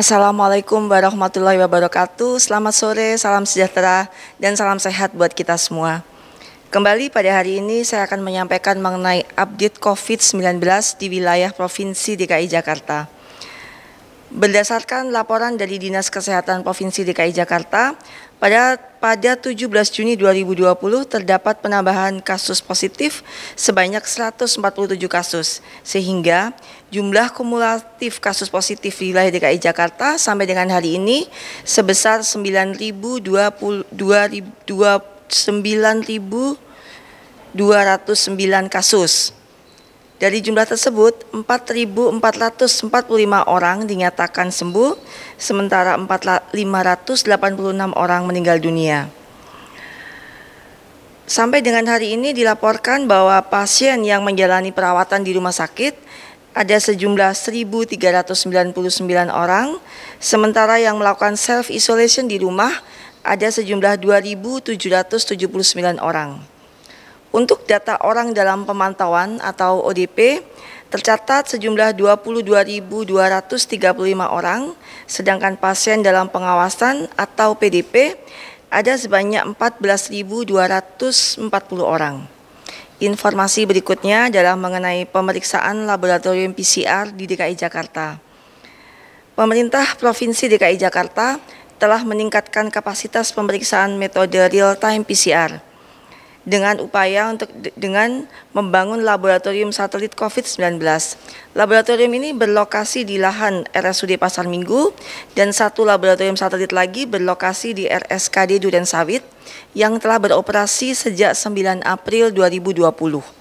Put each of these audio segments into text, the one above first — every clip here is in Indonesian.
Assalamualaikum warahmatullahi wabarakatuh. Selamat sore, salam sejahtera, dan salam sehat buat kita semua. Kembali pada hari ini saya akan menyampaikan mengenai update COVID-19 di wilayah Provinsi DKI Jakarta. Berdasarkan laporan dari Dinas Kesehatan Provinsi DKI Jakarta, pada pada 17 Juni 2020 terdapat penambahan kasus positif sebanyak 147 kasus sehingga jumlah kumulatif kasus positif di wilayah DKI Jakarta sampai dengan hari ini sebesar 9.029 kasus. Dari jumlah tersebut, 4.445 orang dinyatakan sembuh, sementara 4.586 orang meninggal dunia. Sampai dengan hari ini dilaporkan bahwa pasien yang menjalani perawatan di rumah sakit ada sejumlah 1.399 orang, sementara yang melakukan self-isolation di rumah ada sejumlah 2.779 orang. Untuk data orang dalam pemantauan atau ODP, tercatat sejumlah 22.235 orang, sedangkan pasien dalam pengawasan atau PDP ada sebanyak 14.240 orang. Informasi berikutnya adalah mengenai pemeriksaan laboratorium PCR di DKI Jakarta. Pemerintah Provinsi DKI Jakarta telah meningkatkan kapasitas pemeriksaan metode real-time PCR dengan upaya untuk dengan membangun laboratorium satelit COVID-19. Laboratorium ini berlokasi di lahan RSUD Pasar Minggu dan satu laboratorium satelit lagi berlokasi di RSKD Duren Sawit yang telah beroperasi sejak 9 April 2020.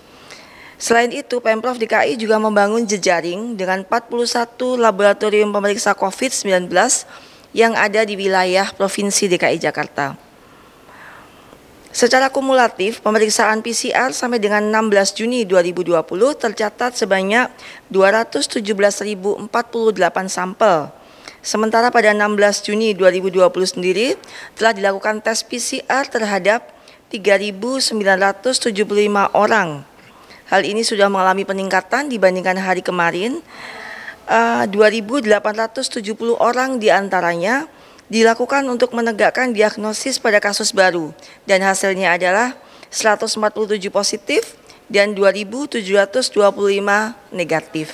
Selain itu, Pemprov DKI juga membangun jejaring dengan 41 laboratorium pemeriksa COVID-19 yang ada di wilayah Provinsi DKI Jakarta. Secara kumulatif, pemeriksaan PCR sampai dengan 16 Juni 2020 tercatat sebanyak 217.048 sampel. Sementara pada 16 Juni 2020 sendiri telah dilakukan tes PCR terhadap 3.975 orang. Hal ini sudah mengalami peningkatan dibandingkan hari kemarin. 2.870 eh, orang diantaranya antaranya dilakukan untuk menegakkan diagnosis pada kasus baru dan hasilnya adalah 147 positif dan 2.725 negatif.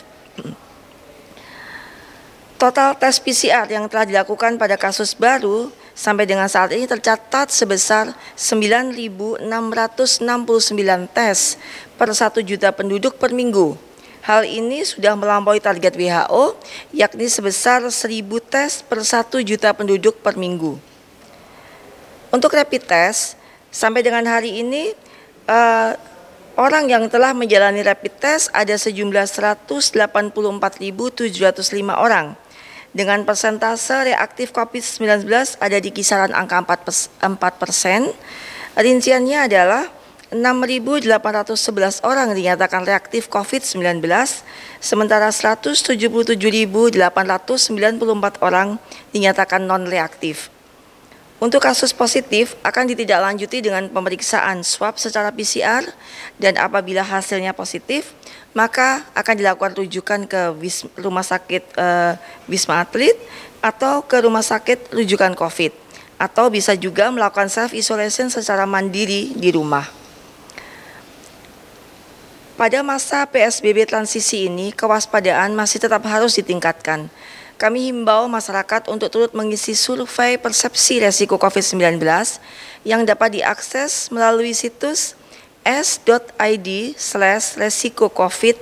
Total tes PCR yang telah dilakukan pada kasus baru sampai dengan saat ini tercatat sebesar 9.669 tes per 1 juta penduduk per minggu Hal ini sudah melampaui target WHO, yakni sebesar 1.000 tes per 1 juta penduduk per minggu. Untuk rapid test, sampai dengan hari ini, eh, orang yang telah menjalani rapid test ada sejumlah 184.705 orang, dengan persentase reaktif COVID-19 ada di kisaran angka 4 persen. Rinciannya adalah 6.811 orang dinyatakan reaktif COVID-19, sementara 177.894 orang dinyatakan non-reaktif. Untuk kasus positif akan ditindaklanjuti dengan pemeriksaan swab secara PCR dan apabila hasilnya positif, maka akan dilakukan rujukan ke rumah sakit eh, Wisma Atlet atau ke rumah sakit rujukan COVID atau bisa juga melakukan self isolation secara mandiri di rumah. Pada masa PSBB transisi ini, kewaspadaan masih tetap harus ditingkatkan. Kami himbau masyarakat untuk turut mengisi survei persepsi resiko COVID-19 yang dapat diakses melalui situs s.id slash resiko COVID.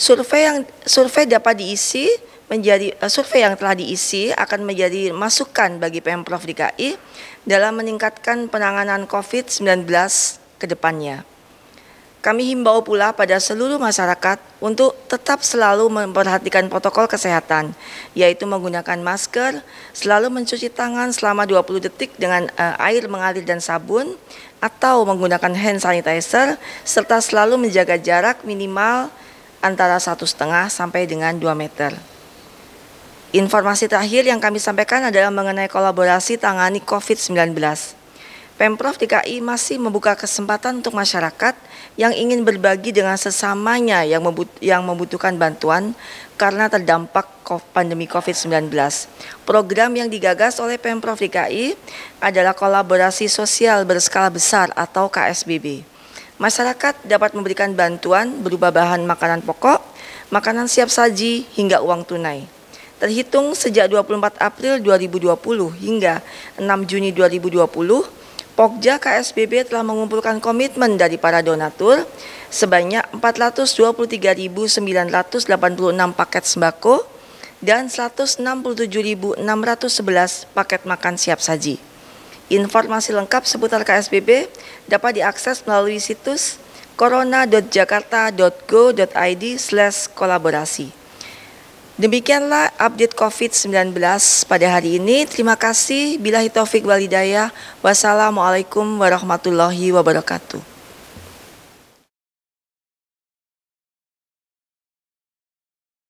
Survei yang survei dapat diisi menjadi eh, survei yang telah diisi akan menjadi masukan bagi Pemprov DKI dalam meningkatkan penanganan COVID-19 ke depannya. Kami himbau pula pada seluruh masyarakat untuk tetap selalu memperhatikan protokol kesehatan, yaitu menggunakan masker, selalu mencuci tangan selama 20 detik dengan eh, air mengalir dan sabun, atau menggunakan hand sanitizer, serta selalu menjaga jarak minimal antara satu setengah sampai dengan 2 meter. Informasi terakhir yang kami sampaikan adalah mengenai kolaborasi tangani COVID-19. Pemprov DKI masih membuka kesempatan untuk masyarakat yang ingin berbagi dengan sesamanya yang, yang membutuhkan bantuan karena terdampak pandemi COVID-19. Program yang digagas oleh Pemprov DKI adalah kolaborasi sosial berskala besar atau KSBB. Masyarakat dapat memberikan bantuan berupa bahan makanan pokok, makanan siap saji, hingga uang tunai. Terhitung sejak 24 April 2020 hingga 6 Juni 2020, Pokja KSBB telah mengumpulkan komitmen dari para donatur sebanyak 423.986 paket sembako dan 167.611 paket makan siap saji. Informasi lengkap seputar KSBB dapat diakses melalui situs corona.jakarta.go.id/kolaborasi. Demikianlah update COVID-19 pada hari ini. Terima kasih. Bila Taufik Walidaya. Wassalamualaikum warahmatullahi wabarakatuh.